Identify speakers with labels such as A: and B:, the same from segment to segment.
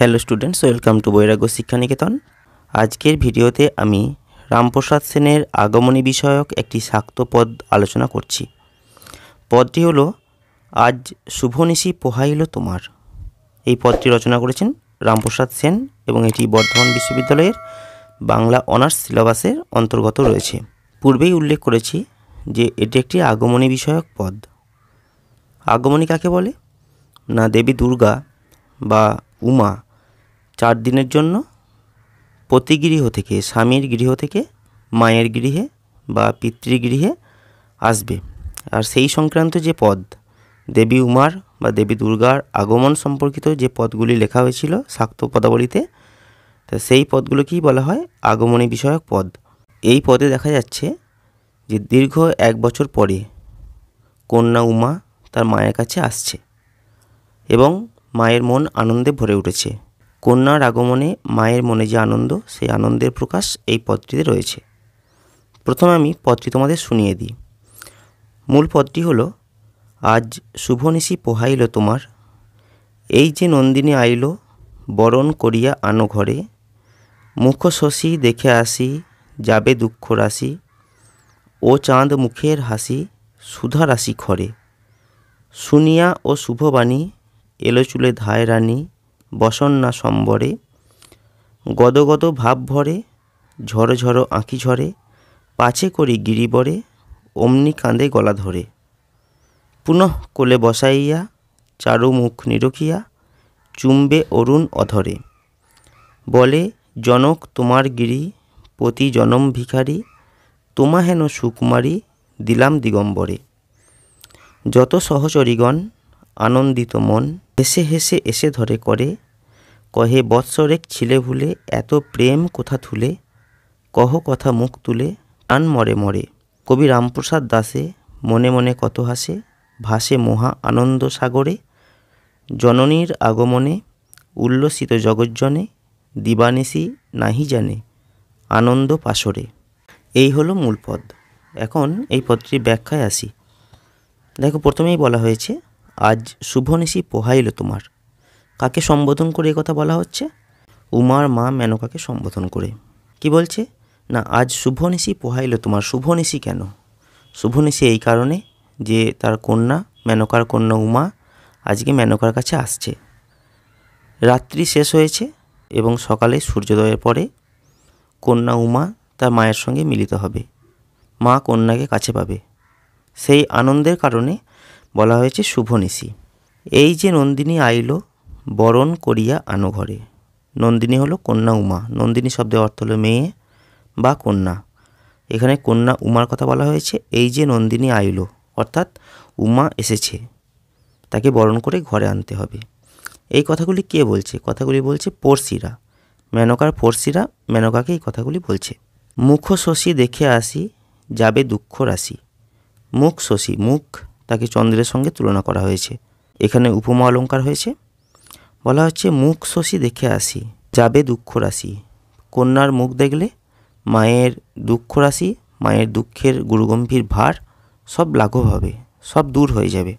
A: hello students welcome to বৈরাগ্য শিক্ষানিকেতন আজকের ভিডিওতে আমি রামপ্রসাদ সেনের আগমনী বিষয়ক একটি শাক্ত পদ আলোচনা করছি পদটি হল আজ শুভনিশি পোহাইল তোমার এই পদটি রচনা করেছেন রামপ্রসাদ সেন এবং এটি বর্ধমান বিশ্ববিদ্যালয়ের বাংলা অনার্স সিলেবাসের অন্তর্গত রয়েছে পূর্বেই উল্লেখ করেছি যে এটি একটি আগমনী বিষয়ক পদ আগমনী কাকে বলে না দেবী দুর্গা বা উমা চার দিনের জন্য প্রতিগৃহ থেকে স্বামীর গৃহ থেকে মায়ের গৃহে বা পিতৃগৃহে আসবে আর সেই সংক্রান্ত যে পদ দেবী উমার বা দেবী দুর্গার আগমন সম্পর্কিত যে পদগুলি লেখা হয়েছিল শাক্ত পদাবলীতে তা সেই পদগুলোকেই বলা হয় আগমনী বিষয়ক পদ এই পদে দেখা যাচ্ছে যে দীর্ঘ এক বছর পরে কন্যা উমা তার মায়ের কাছে আসছে এবং মায়ের মন আনন্দে ভরে উঠেছে কন্যার আগমনে মায়ের মনে যে আনন্দ সেই আনন্দের প্রকাশ এই পদটিতে রয়েছে প্রথমে আমি পদটি তোমাদের শুনিয়ে দিই মূল পদটি হলো আজ শুভনিশি পোহাইল তোমার এই যে নন্দিনী আইল বরণ করিয়া আনো ঘরে মুখ শশী দেখে আসি যাবে দুঃখ রাশি ও চাঁদ মুখের হাসি সুধা রাশি খরে শুনিয়া ও শুভবাণী এলো চুলে ধায় রানী বসন না সম্বরে গদগদ ভাব ভরে ঝড়ো ঝড়ো আঁকি ঝরে পাছে করি গিরিবরে অমনি কাঁদে গলা ধরে পুনঃ কোলে বসাইয়া চারু মুখ নিরখিয়া চুম্বে অরুণ অধরে বলে জনক তোমার গিরি পতি জনম ভিখারি তোমা হেন সুকুমারি দিলাম দিগম্বরে যত সহচরীগণ আনন্দিত মন হেসে হেসে এসে ধরে করে কহে বৎসরেক ছিলে ভুলে এত প্রেম কোথা তুলে কহ কথা মুখ তুলে আন মরে মরে কবি রামপ্রসাদ দাসে মনে মনে কত হাসে ভাসে মহা আনন্দ সাগরে জননীর আগমনে উল্লসিত জগজ্জনে দিবানেশি নাহি জানে আনন্দ পাশরে এই হলো মূল পদ এখন এই পদটির ব্যাখ্যায় আসি দেখো প্রথমেই বলা হয়েছে আজ শুভনিশি পোহাইল তোমার কাকে সম্বোধন করে কথা বলা হচ্ছে উমার মা মেনকাকে সম্বোধন করে কি বলছে না আজ শুভনিশি পোহাইল তোমার শুভনিশি কেন শুভনিশি এই কারণে যে তার কন্যা মেনকার কন্যা উমা আজকে মেনকার কাছে আসছে রাত্রি শেষ হয়েছে এবং সকালে সূর্যোদয়ের পরে কন্যা উমা তার মায়ের সঙ্গে মিলিত হবে মা কন্যাকে কাছে পাবে সেই আনন্দের কারণে বলা হয়েছে শুভনিশি এই যে নন্দিনী আইলো বরণ করিয়া আনো ঘরে নন্দিনী হলো কন্যা উমা নন্দিনী শব্দের অর্থ হলো মেয়ে বা কন্যা এখানে কন্যা উমার কথা বলা হয়েছে এই যে নন্দিনী আইল অর্থাৎ উমা এসেছে তাকে বরণ করে ঘরে আনতে হবে এই কথাগুলি কে বলছে কথাগুলি বলছে পড়শিরা মেনকার পড়শিরা মেনকাকে এই কথাগুলি বলছে মুখ শশী দেখে আসি যাবে দুঃখ রাশি মুখ শশী মুখ তাকে চন্দ্রের সঙ্গে তুলনা করা হয়েছে এখানে উপমা অলঙ্কার হয়েছে বলা হচ্ছে মুখ শশী দেখে আসি যাবে দুঃখ রাশি কন্যার মুখ দেখলে মায়ের দুঃখ রাশি মায়ের দুঃখের গুরুগম্ভীর ভার সব লাঘব হবে সব দূর হয়ে যাবে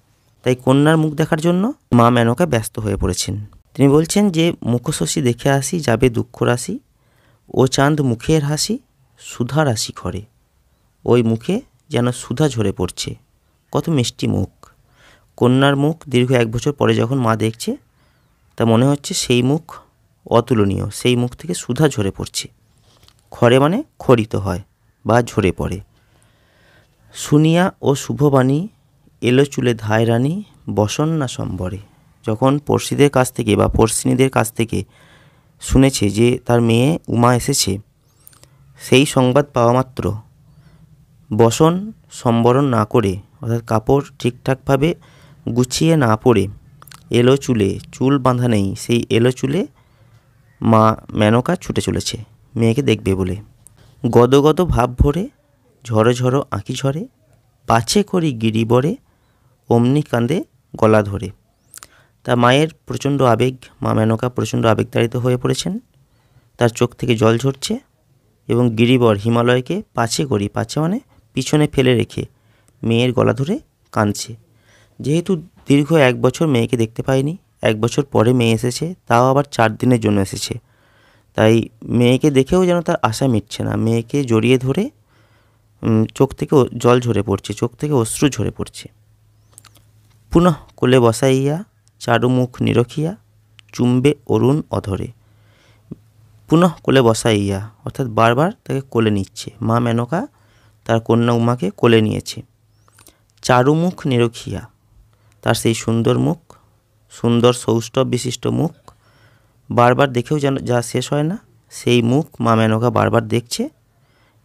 A: তাই কন্যার মুখ দেখার জন্য মা মেনকা ব্যস্ত হয়ে পড়েছেন তিনি বলছেন যে মুখশশী দেখে আসি যাবে দুঃখ রাশি ও চাঁদ মুখের হাসি সুধা রাশি ঘরে ওই মুখে যেন সুধা ঝরে পড়ছে কত মিষ্টি মুখ কন্যার মুখ দীর্ঘ এক বছর পরে যখন মা দেখছে তা মনে হচ্ছে সেই মুখ অতুলনীয় সেই মুখ থেকে সুধা ঝরে পড়ছে খরে মানে খরিত হয় বা ঝরে পড়ে শুনিয়া ও শুভবাণী এলো চুলে ধায়রানি বসন না সম্বরে যখন পড়শিদের কাছ থেকে বা পড়শিনীদের কাছ থেকে শুনেছে যে তার মেয়ে উমা এসেছে সেই সংবাদ পাওয়া মাত্র বসন সম্বরণ না করে অর্থাৎ কাপড় ঠিকঠাকভাবে গুছিয়ে না পড়ে এলো চুলে চুল বাঁধা নেই সেই এলো চুলে মা মেনকা ছুটে চলেছে মেয়েকে দেখবে বলে গদগদ ভাব ভরে ঝড়ো ঝড়ো আঁকি ঝরে পাছে করি গিরিবরে অমনি কাঁদে গলা ধরে তা মায়ের প্রচণ্ড আবেগ মা মেনকা প্রচণ্ড আবেগতাড়িত হয়ে পড়েছেন তার চোখ থেকে জল ঝরছে এবং গিরিবর হিমালয়কে পাছে করি পাছে মানে পিছনে ফেলে রেখে মেয়ের গলা ধরে কাঁদছে যেহেতু দীর্ঘ এক বছর মেয়েকে দেখতে পাইনি এক বছর পরে মেয়ে এসেছে তাও আবার চার দিনের জন্য এসেছে তাই মেয়েকে দেখেও যেন তার আশা মিটছে না মেয়েকে জড়িয়ে ধরে চোখ থেকে জল ঝরে পড়ছে চোখ থেকে অশ্রু ঝরে পড়ছে পুনঃ কোলে বসাইয়া চারুমুখ নিরখিয়া চুম্বে অরুণ অধরে পুনঃ কোলে বসাইয়া অর্থাৎ বারবার তাকে কোলে নিচ্ছে মা মেনকা তার কন্যা উমাকে কোলে নিয়েছে চারুমুখ নিরখিয়া তার সেই সুন্দর মুখ সুন্দর সৌষ্ঠ বিশিষ্ট মুখ বারবার দেখেও যেন যা শেষ হয় না সেই মুখ মা মেনকা বারবার দেখছে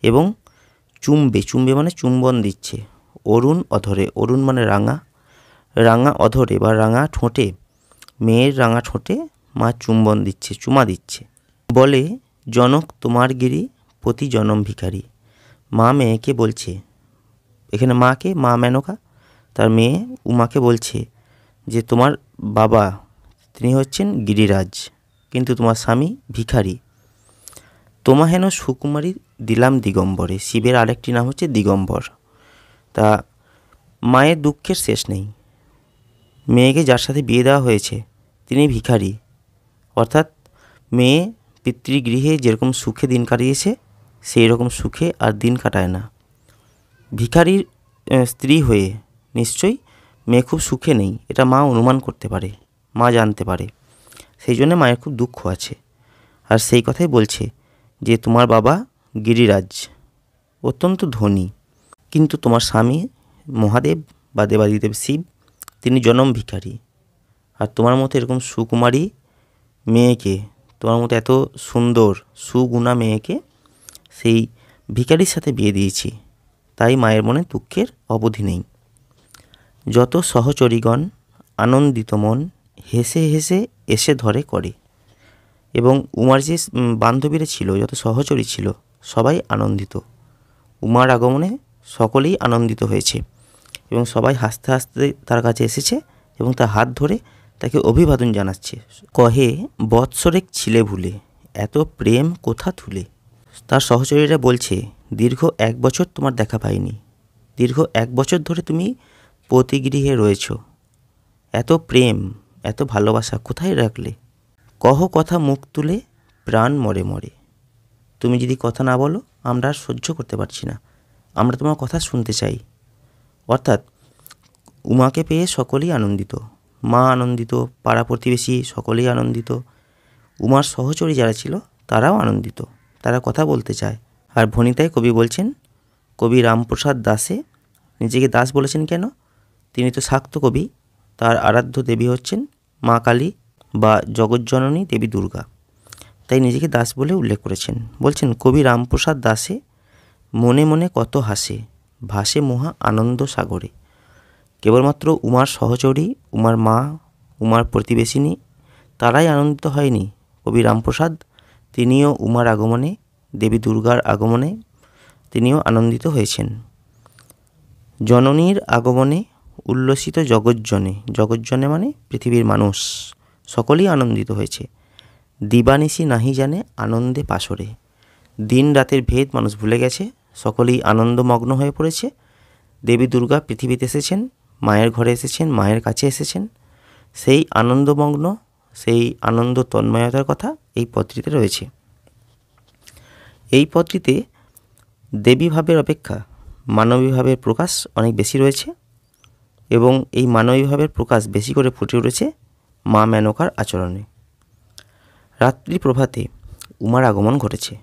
A: এবং চুম্বে চুম্বে মানে চুম্বন দিচ্ছে অরুণ অধরে অরুণ মানে রাঙা রাঙা অধরে বা রাঙা ঠোঁটে মেয়ের রাঙা ঠোঁটে মা চুম্বন দিচ্ছে চুমা দিচ্ছে বলে জনক তোমার গিরি প্রতি জনম ভিখারি মা মেয়েকে বলছে এখানে মাকে মা মেনকা তার মেয়ে উমাকে বলছে যে তোমার বাবা তিনি হচ্ছেন গিরিরাজ কিন্তু তোমার স্বামী ভিখারি তোমা হেন সুকুমারী দিলাম দিগম্বরে শিবের আরেকটি নাম হচ্ছে দিগম্বর তা মায়ের দুঃখের শেষ নেই মেয়েকে যার সাথে বিয়ে দেওয়া হয়েছে তিনি ভিখারি অর্থাৎ মেয়ে পিতৃগৃহে যেরকম সুখে দিন কাটিয়েছে সেই রকম সুখে আর দিন কাটায় না ভিখারির স্ত্রী হয়ে নিশ্চয়ই মেয়ে খুব সুখে নেই এটা মা অনুমান করতে পারে মা জানতে পারে সেই জন্য মায়ের খুব দুঃখ আছে আর সেই কথাই বলছে যে তোমার বাবা গিরিরাজ অত্যন্ত ধনী কিন্তু তোমার স্বামী মহাদেব বা দেবাদিদেব শিব তিনি জনম ভিকারী আর তোমার মতো এরকম সুকুমারী মেয়েকে তোমার মতো এত সুন্দর সুগুণা মেয়েকে সেই ভিকারির সাথে বিয়ে দিয়েছি তাই মায়ের মনে দুঃখের অবধি নেই যত সহচরীগণ আনন্দিত মন হেসে হেসে এসে ধরে করে এবং উমার যে বান্ধবীরা ছিল যত সহচরী ছিল সবাই আনন্দিত উমার আগমনে সকলেই আনন্দিত হয়েছে এবং সবাই হাসতে হাসতে তার কাছে এসেছে এবং তার হাত ধরে তাকে অভিবাদন জানাচ্ছে কহে বৎসরেক ছিলে ভুলে এত প্রেম কোথা তুলে তার সহচরীরা বলছে দীর্ঘ এক বছর তোমার দেখা পাইনি দীর্ঘ এক বছর ধরে তুমি পতিগৃহে রয়েছ এত প্রেম এত ভালোবাসা কোথায় রাখলে কহ কথা মুখ তুলে প্রাণ মরে মরে তুমি যদি কথা না বলো আমরা আর সহ্য করতে পারছি না আমরা তোমার কথা শুনতে চাই অর্থাৎ উমাকে পেয়ে সকলেই আনন্দিত মা আনন্দিত পাড়া প্রতিবেশী সকলেই আনন্দিত উমার সহচরী যারা ছিল তারাও আনন্দিত তারা কথা বলতে চায় আর ভনিতায় কবি বলছেন কবি রামপ্রসাদ দাসে নিজেকে দাস বলেছেন কেন তিনি তো শাক্ত কবি তার আরাধ্য দেবী হচ্ছেন মা কালী বা জগজ্জননী দেবী দুর্গা তাই নিজেকে দাস বলে উল্লেখ করেছেন বলছেন কবি রামপ্রসাদ দাসে মনে মনে কত হাসে ভাসে মহা আনন্দ সাগরে কেবলমাত্র উমার সহচরী উমার মা উমার প্রতিবেশিনী তারাই আনন্দিত হয়নি কবি রামপ্রসাদ তিনিও উমার আগমনে দেবী দুর্গার আগমনে তিনিও আনন্দিত হয়েছেন জননীর আগমনে উল্লসিত জগজ্জনে জগজ্জনে মানে পৃথিবীর মানুষ সকলেই আনন্দিত হয়েছে দিবানিসি নাহি জানে আনন্দে পাশরে দিন রাতের ভেদ মানুষ ভুলে গেছে সকলেই আনন্দমগ্ন হয়ে পড়েছে দেবী দুর্গা পৃথিবীতে এসেছেন মায়ের ঘরে এসেছেন মায়ের কাছে এসেছেন সেই আনন্দমগ্ন সেই আনন্দ তন্ময়তার কথা এই পত্রিতে রয়েছে এই পত্রিতে দেবীভাবের অপেক্ষা মানবীভাবের প্রকাশ অনেক বেশি রয়েছে এবং এই মানবীভাবের প্রকাশ বেশি করে ফুটে উঠেছে মা মেনকার আচরণে রাত্রি প্রভাতে উমার আগমন ঘটেছে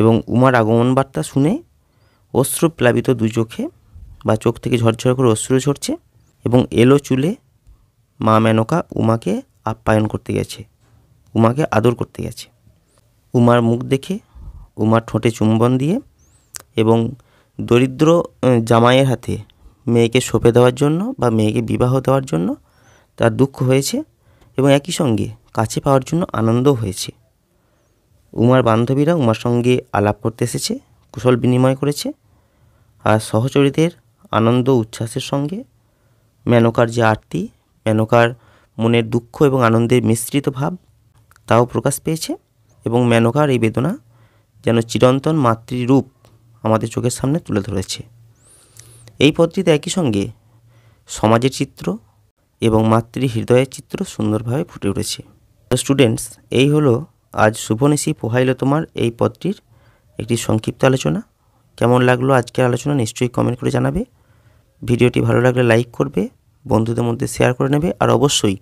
A: এবং উমার আগমন বার্তা শুনে অশ্রু প্লাবিত দুই চোখে বা চোখ থেকে ঝরঝর করে অশ্রু ঝরছে এবং এলো চুলে মা মেনকা উমাকে আপ্যায়ন করতে গেছে উমাকে আদর করতে গেছে উমার মুখ দেখে উমার ঠোঁটে চুম্বন দিয়ে এবং দরিদ্র জামাইয়ের হাতে মেয়েকে সঁপে দেওয়ার জন্য বা মেয়েকে বিবাহ দেওয়ার জন্য তার দুঃখ হয়েছে এবং একই সঙ্গে কাছে পাওয়ার জন্য আনন্দও হয়েছে উমার বান্ধবীরা উমার সঙ্গে আলাপ করতে এসেছে কুশল বিনিময় করেছে আর সহচরীদের আনন্দ উচ্ছ্বাসের সঙ্গে মেনকার যে আরতি মেনকার মনের দুঃখ এবং আনন্দের মিশ্রিত ভাব তাও প্রকাশ পেয়েছে এবং মেনকার এই বেদনা যেন চিরন্তন মাতৃরূপ আমাদের চোখের সামনে তুলে ধরেছে এই পদ্ধতিতে একই সঙ্গে সমাজের চিত্র এবং মাতৃ হৃদয়ের চিত্র সুন্দরভাবে ফুটে উঠেছে তো স্টুডেন্টস এই হলো আজ শুভনেশী পোহাইল তোমার এই পদটির একটি সংক্ষিপ্ত আলোচনা কেমন লাগলো আজকের আলোচনা নিশ্চয়ই কমেন্ট করে জানাবে ভিডিওটি ভালো লাগলে লাইক করবে বন্ধুদের মধ্যে শেয়ার করে নেবে আর অবশ্যই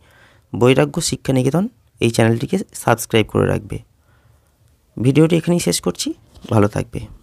A: বৈরাগ্য শিক্ষা নিকেতন এই চ্যানেলটিকে সাবস্ক্রাইব করে রাখবে ভিডিওটি এখানেই শেষ করছি ভালো থাকবে